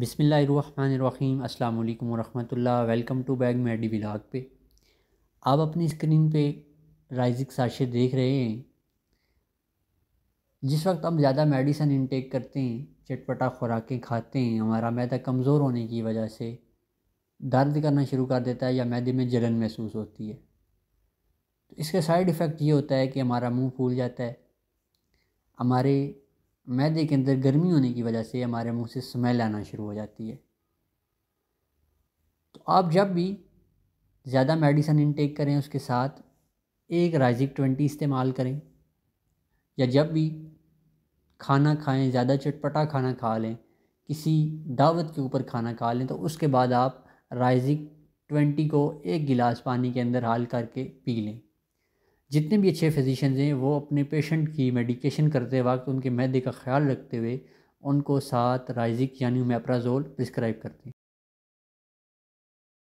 बिसमीम अल्लाम वरहमतुल्ला वेलकम टू बैग मेडी विलाग पे आप अपनी स्क्रीन पे राइजिक साशे देख रहे हैं जिस वक्त हम ज़्यादा मेडिसन इनटेक करते हैं चटपटा खुराकें खाते हैं हमारा मैदा कमज़ोर होने की वजह से दर्द करना शुरू कर देता है या मैदे में जलन महसूस होती है तो इसका साइड इफ़ेक्ट ये होता है कि हमारा मुँह फूल जाता है हमारे मैदे के अंदर गर्मी होने की वजह से हमारे मुंह से स्मेल आना शुरू हो जाती है तो आप जब भी ज़्यादा मेडिसन इनटेक करें उसके साथ एक राइजिक ट्वेंटी इस्तेमाल करें या जब भी खाना खाएं ज़्यादा चटपटा खाना खा लें किसी दावत के ऊपर खाना खा लें तो उसके बाद आप राइजिक ट्वेंटी को एक गिलास पानी के अंदर हाल करके पी लें जितने भी अच्छे फिजिशन हैं वो अपने पेशेंट की मेडिकेशन करते वक्त उनके मैदे का ख्याल रखते हुए उनको साथ राइज़िक यानी मेप्राज़ोल प्रिस्क्राइब करते हैं